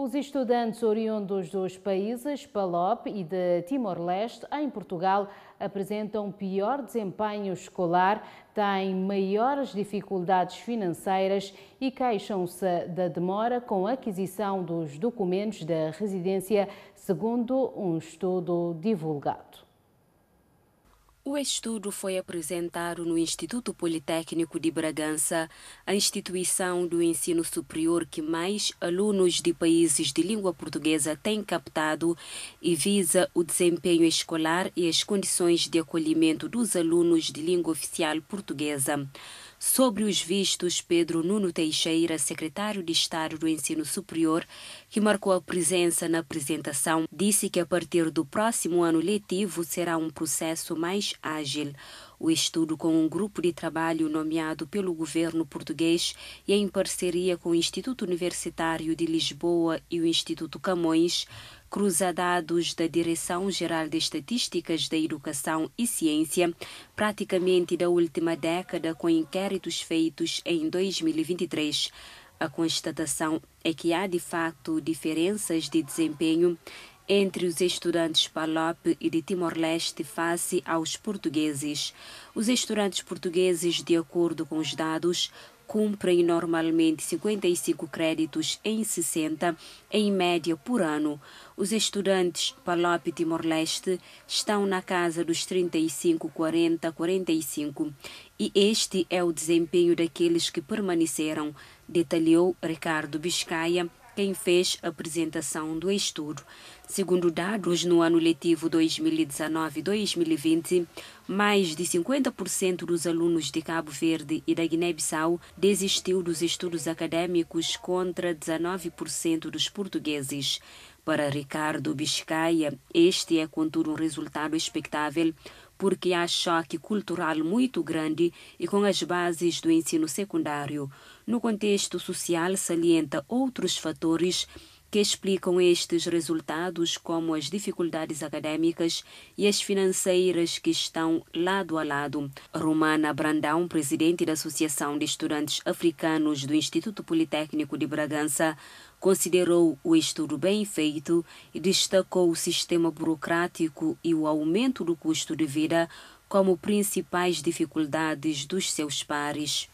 Os estudantes oriundos dos países PALOP e de Timor-Leste, em Portugal, apresentam pior desempenho escolar, têm maiores dificuldades financeiras e queixam-se da demora com a aquisição dos documentos da residência, segundo um estudo divulgado. O estudo foi apresentado no Instituto Politécnico de Bragança, a instituição do ensino superior que mais alunos de países de língua portuguesa tem captado e visa o desempenho escolar e as condições de acolhimento dos alunos de língua oficial portuguesa sobre os vistos, Pedro Nuno Teixeira, secretário de Estado do Ensino Superior, que marcou a presença na apresentação, disse que a partir do próximo ano letivo será um processo mais ágil. O estudo com um grupo de trabalho nomeado pelo governo português e em parceria com o Instituto Universitário de Lisboa e o Instituto Camões cruza dados da Direção-Geral de Estatísticas da Educação e Ciência, praticamente da última década, com inquéritos feitos em 2023. A constatação é que há de facto diferenças de desempenho entre os estudantes PALOP e de Timor-Leste face aos portugueses. Os estudantes portugueses, de acordo com os dados, cumprem normalmente 55 créditos em 60, em média, por ano. Os estudantes Palop e Timor-Leste estão na casa dos 35, 40, 45. E este é o desempenho daqueles que permaneceram, detalhou Ricardo Biscaia, quem fez a apresentação do estudo. Segundo dados, no ano letivo 2019-2020, mais de 50% dos alunos de Cabo Verde e da Guiné-Bissau desistiu dos estudos acadêmicos contra 19% dos portugueses. Para Ricardo Biscaia, este é, contudo, um resultado expectável, porque há choque cultural muito grande e com as bases do ensino secundário. No contexto social, salienta outros fatores que explicam estes resultados como as dificuldades acadêmicas e as financeiras que estão lado a lado. Romana Brandão, presidente da Associação de Estudantes Africanos do Instituto Politécnico de Bragança, considerou o estudo bem feito e destacou o sistema burocrático e o aumento do custo de vida como principais dificuldades dos seus pares.